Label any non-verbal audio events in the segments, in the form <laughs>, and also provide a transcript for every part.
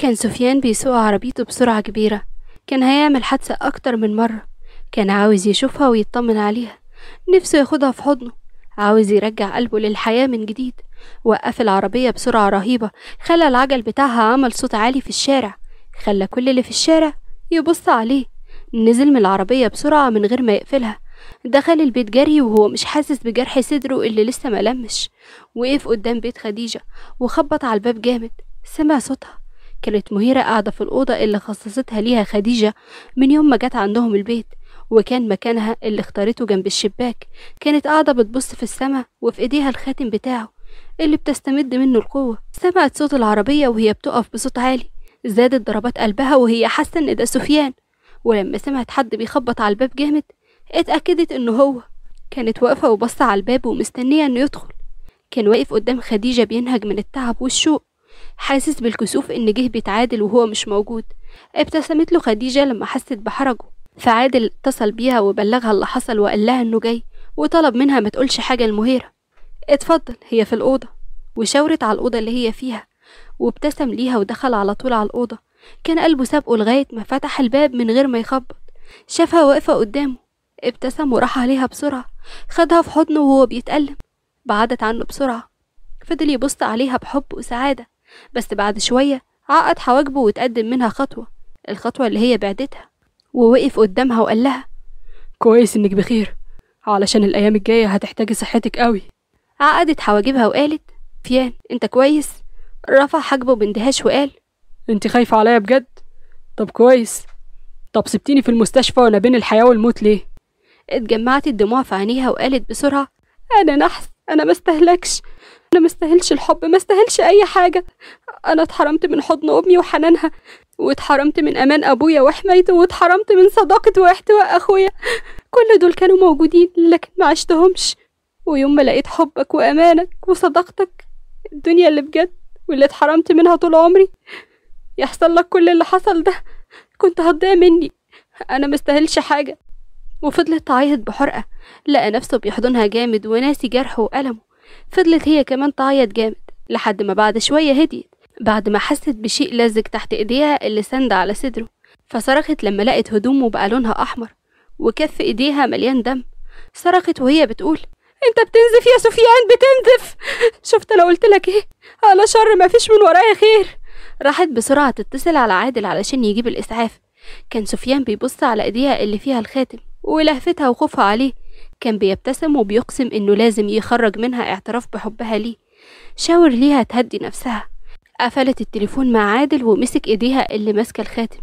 كان سفيان بيسوق عربيته بسرعة كبيرة كان هيعمل حادثة أكتر من مرة كان عاوز يشوفها ويطمن عليها نفسه ياخدها في حضنه عاوز يرجع قلبه للحياة من جديد وقف العربية بسرعة رهيبة خلى العجل بتاعها عمل صوت عالي في الشارع خلى كل اللي في الشارع يبص عليه نزل من العربية بسرعة من غير ما يقفلها دخل البيت جري وهو مش حاسس بجرح صدره اللي لسه ملمش وقف قدام بيت خديجة وخبط على الباب جامد سمع صوتها كانت مهيرة قاعدة في الأوضة اللي خصصتها ليها خديجة من يوم ما جت عندهم البيت وكان مكانها اللي اختارته جنب الشباك كانت قاعدة بتبص في السماء وفي ايديها الخاتم بتاعه اللي بتستمد منه القوة سمعت صوت العربية وهي بتقف بصوت عالي زادت ضربات قلبها وهي حاسة ان ده سفيان ولما سمعت حد بيخبط على الباب جامد اتأكدت انه هو كانت واقفة وبصة على الباب ومستنية انه يدخل كان واقف قدام خديجة بينهج من التعب والشوق حاسس بالكسوف إن جه بيتعادل وهو مش موجود ابتسمت له خديجة لما حست بحرجه فعادل اتصل بيها وبلغها اللي حصل وقال لها إنه جاي وطلب منها ما تقولش حاجة لمهيرة اتفضل هي في الأوضة وشاورت على الأوضة اللي هي فيها وابتسم ليها ودخل على طول على الأوضة كان قلبه سابقه لغاية ما فتح الباب من غير ما يخبط شافها واقفة قدامه ابتسم وراح عليها بسرعة خدها في حضنه وهو بيتألم بعدت عنه بسرعة فضل يبص عليها بحب وسعادة بس بعد شوية عقد حواجبه وتقدم منها خطوة الخطوة اللي هي بعدتها ووقف قدامها وقال لها كويس إنك بخير علشان الأيام الجاية هتحتاجي صحتك قوي عقدت حواجبها وقالت فيان أنت كويس رفع حاجبه باندهاش وقال أنت خايفة عليا بجد طب كويس طب سبتيني في المستشفى وأنا بين الحياة والموت ليه اتجمعت الدموع في عينيها وقالت بسرعة أنا نحس انا ما استهلكش انا ما استاهلش الحب ما استاهلش اي حاجه انا اتحرمت من حضن امي وحنانها واتحرمت من امان ابويا وحمايته واتحرمت من صداقه واحتواء اخويا كل دول كانوا موجودين لكن ما عشتهمش ويوم ما لقيت حبك وامانك وصداقتك الدنيا اللي بجد واللي اتحرمت منها طول عمري يحصل لك كل اللي حصل ده كنت هتضيع مني انا مستاهلش حاجه وفضلت تعيط بحرقة لقى نفسه بيحضنها جامد وناسي جرحه وألمه فضلت هي كمان تعيط جامد لحد ما بعد شوية هديت بعد ما حست بشيء لزج تحت ايديها اللي سند على صدره فصرخت لما لقت هدومه بقى لونها أحمر وكف ايديها مليان دم صرخت وهي بتقول انت بتنزف يا سفيان بتنزف شفت انا قلت لك ايه على شر ما فيش من ورايا خير راحت بسرعة تتصل على عادل علشان يجيب الإسعاف كان سفيان بيبص على ايديها اللي فيها الخاتم ولهفتها وخوفها عليه كان بيبتسم وبيقسم إنه لازم يخرج منها اعتراف بحبها ليه شاور ليها تهدي نفسها قفلت التليفون مع عادل ومسك إيديها اللي ماسكة الخاتم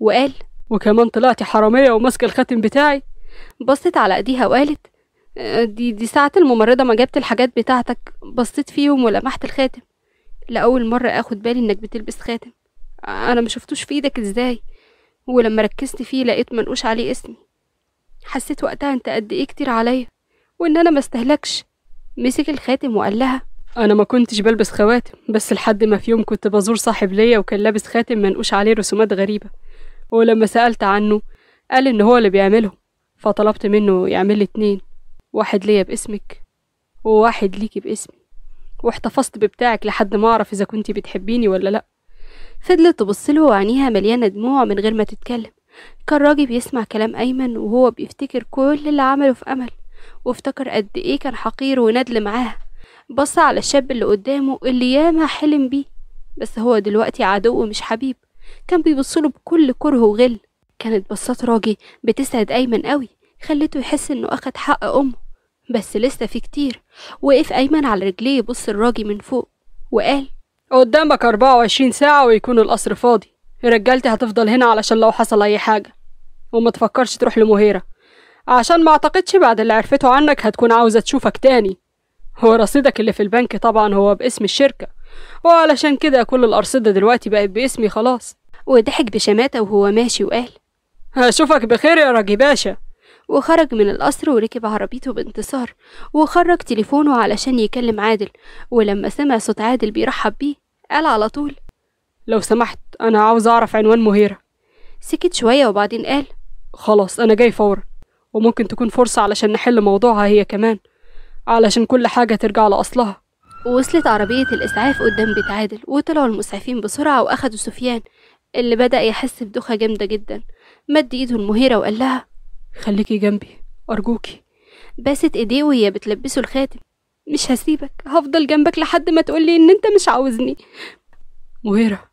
وقال وكمان طلعتي حرامية وماسكة الخاتم بتاعي بصت على ايديها وقالت دي دي ساعة الممرضة ما جابت الحاجات بتاعتك بصيت فيهم ولمحت الخاتم لأول مرة أخد بالي إنك بتلبس خاتم أنا ما شفتوش في إيدك إزاي ولما ركزت فيه لقيت منقوش عليه اسمي حسيت وقتها انت قد ايه كتير عليا وان انا ما استهلكش مسك الخاتم وقال لها انا ما كنتش بلبس خواتم بس لحد ما في يوم كنت بزور صاحب ليا وكان لابس خاتم منقوش عليه رسومات غريبه ولما سالت عنه قال ان هو اللي بيعملهم فطلبت منه يعمل لي اتنين واحد ليا باسمك وواحد ليكي باسمي واحتفظت ببتاعك لحد ما اعرف اذا كنتي بتحبيني ولا لا فضلت تبصله وعينيها مليانه دموع من غير ما تتكلم كان راجي بيسمع كلام أيمن وهو بيفتكر كل اللي عمله في أمل وافتكر قد إيه كان حقير وندل معاها بص على الشاب اللي قدامه اللي ياما حلم بيه بس هو دلوقتي عدو ومش حبيب كان بيبصله بكل كره وغل كانت بصات راجي بتسعد أيمن قوي خلته يحس إنه أخد حق أمه بس لسه في كتير وقف أيمن على رجليه يبص الراجي من فوق وقال قدامك 24 ساعة ويكون القصر فاضي رجالتي هتفضل هنا علشان لو حصل أي حاجة وما تفكرش تروح لمهيرة عشان ما أعتقدش بعد اللي عرفته عنك هتكون عاوزة تشوفك تاني هو رصيدك اللي في البنك طبعا هو باسم الشركة وعلشان كده كل الأرصدة دلوقتي بقت باسمي خلاص وضحك بشماتة وهو ماشي وقال هشوفك بخير يا راجي باشا وخرج من القصر وركب عربيته بانتصار وخرج تليفونه علشان يكلم عادل ولما سمع صوت عادل بيرحب بيه قال على طول لو سمحت أنا عاوز أعرف عنوان مهيرة سكت شوية وبعدين قال خلاص أنا جاي فورا وممكن تكون فرصة علشان نحل موضوعها هي كمان علشان كل حاجة ترجع لأصلها ووصلت عربية الإسعاف قدام بيت عادل وطلعوا المسعفين بسرعة وأخدوا سفيان اللي بدأ يحس بدوخة جامدة جدا مد إيده لمهيرة وقال لها خليكي جنبي أرجوكي باست إيديه وهي بتلبسه الخاتم مش هسيبك هفضل جنبك لحد ما تقولي إن أنت مش عاوزني مهيرة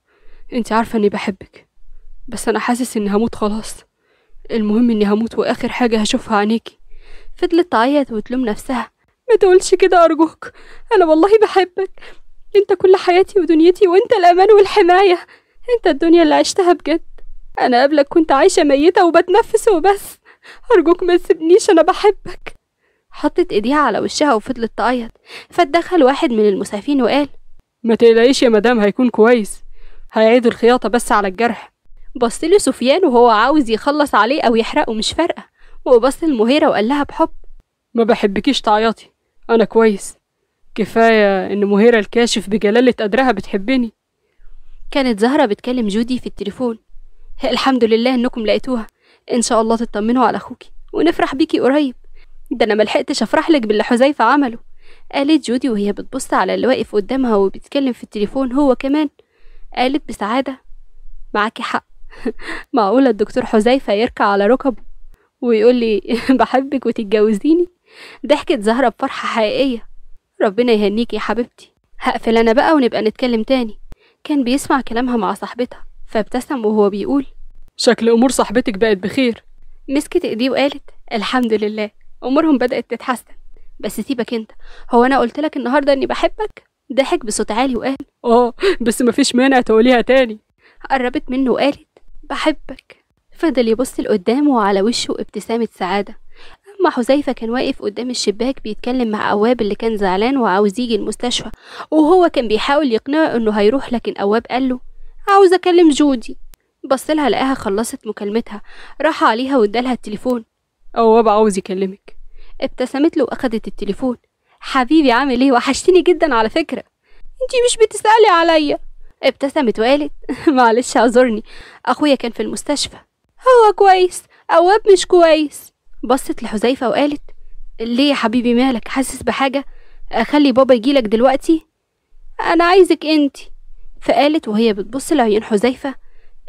انت عارفة اني بحبك بس انا حاسس اني هموت خلاص المهم اني هموت واخر حاجة هشوفها عينيكي فضلت تعيط وتلوم نفسها ما تقولش كده ارجوك انا والله بحبك انت كل حياتي ودنيتي وانت الامان والحماية انت الدنيا اللي عشتها بجد انا قبلك كنت عايشة ميتة وبتنفس وبس ارجوك ما تسيبنيش انا بحبك حطت ايديها على وشها وفضلت تعيط فاتدخل واحد من المسافين وقال ما تقلقيش يا مدام هيكون كويس هيعيدوا الخياطة بس على الجرح بصلي سفيان وهو عاوز يخلص عليه أو يحرقه مش فارقة وبص لمهيرة وقال لها بحب ما بحبكيش تعيطي أنا كويس كفاية إن مهيرة الكاشف بجلالة قدرها بتحبني كانت زهرة بتكلم جودي في التليفون الحمد لله إنكم لقيتوها إن شاء الله تطمنوا على أخوكي ونفرح بيكي قريب ده أنا ملحقتش أفرح لك باللي حذيفة عمله قالت جودي وهي بتبص على اللي واقف قدامها وبيتكلم في التليفون هو كمان قالت بسعادة معاكي حق <laughs> معقولة الدكتور حذيفة يركع على ركبه ويقول لي <laughs> بحبك وتتجوزيني ضحكت زهرة بفرحة حقيقية ربنا يهنيكي يا حبيبتي هقفل أنا بقى ونبقى نتكلم تاني كان بيسمع كلامها مع صاحبتها فابتسم وهو بيقول شكل أمور صاحبتك بقت بخير مسكت إيديه وقالت الحمد لله أمورهم بدأت تتحسن بس سيبك أنت هو أنا قلت لك النهاردة إني بحبك ضحك بصوت عالي وقال اه بس مفيش مانع تقوليها تاني قربت منه وقالت بحبك فضل يبص لقدامه وعلى وشه ابتسامة سعادة أما حذيفة كان واقف قدام الشباك بيتكلم مع أواب اللي كان زعلان وعاوز يجي المستشفى وهو كان بيحاول يقنعه إنه هيروح لكن أواب قاله عاوز أكلم جودي بصلها لقاها خلصت مكالمتها راح عليها وادالها التليفون أواب عاوز يكلمك ابتسمت له وأخدت التليفون حبيبي عامل ايه وحشتني جدا على فكرة انتي مش بتسألي عليا ابتسمت وقالت <laughs> معلش اعذرني اخويا كان في المستشفى هو كويس اواب مش كويس بصت لحذيفة وقالت ليه يا حبيبي مالك حاسس بحاجة اخلي بابا يجيلك دلوقتي انا عايزك انتي فقالت وهي بتبص لعيون حذيفة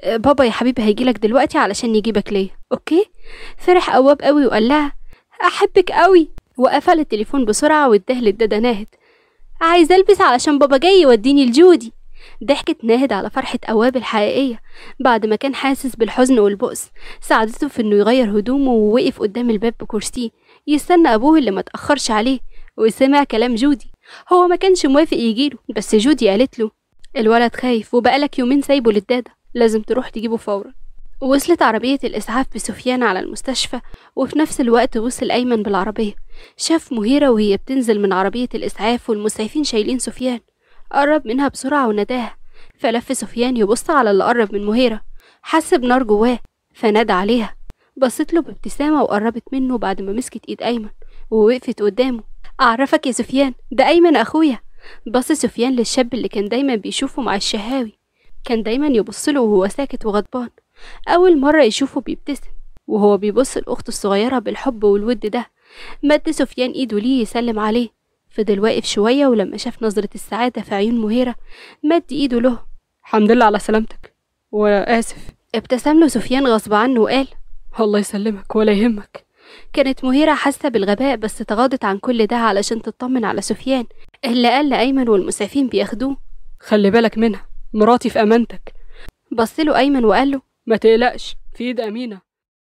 بابا يا حبيبي هيجيلك دلوقتي علشان يجيبك ليا اوكي فرح اواب قوي وقال لها احبك قوي وقفل التليفون بسرعة واداه للدادة ناهد عايز ألبس علشان بابا جاي يوديني لجودي ضحكت ناهد على فرحة أواب الحقيقية بعد ما كان حاسس بالحزن والبؤس ساعدته في إنه يغير هدومه ووقف قدام الباب بكرسيه يستنى أبوه اللي ما تأخرش عليه وسمع كلام جودي هو ما كانش موافق يجيله بس جودي قالت له الولد خايف وبقالك يومين سايبه للدادة لازم تروح تجيبه فورا وصلت عربية الإسعاف بسفيان على المستشفى وفي نفس الوقت وصل أيمن بالعربية شاف مهيرة وهي بتنزل من عربية الإسعاف والمسعفين شايلين سفيان قرب منها بسرعة وناداها فلف سفيان يبص على اللي قرب من مهيرة حس بنار جواه فنادى عليها بصت له بابتسامة وقربت منه بعد ما مسكت إيد أيمن ووقفت قدامه أعرفك يا سفيان ده أيمن أخويا بص سفيان للشاب اللي كان دايما بيشوفه مع الشهاوي كان دايما يبص له وهو ساكت وغضبان أول مرة يشوفه بيبتسم وهو بيبص لأخته الصغيرة بالحب والود ده مد سفيان ايده ليه يسلم عليه فضل واقف شوية ولما شاف نظرة السعادة في عيون مهيرة مد ايده له الحمد لله على سلامتك وآسف ابتسم له سفيان غصب عنه وقال الله يسلمك ولا يهمك كانت مهيرة حاسة بالغباء بس تغاضت عن كل ده علشان تطمن على سفيان اللي قال لايمن والمسعفين بياخدوه خلي بالك منها مراتي في أمانتك بص له أيمن وقال له ما تقلقش في إيد أمينة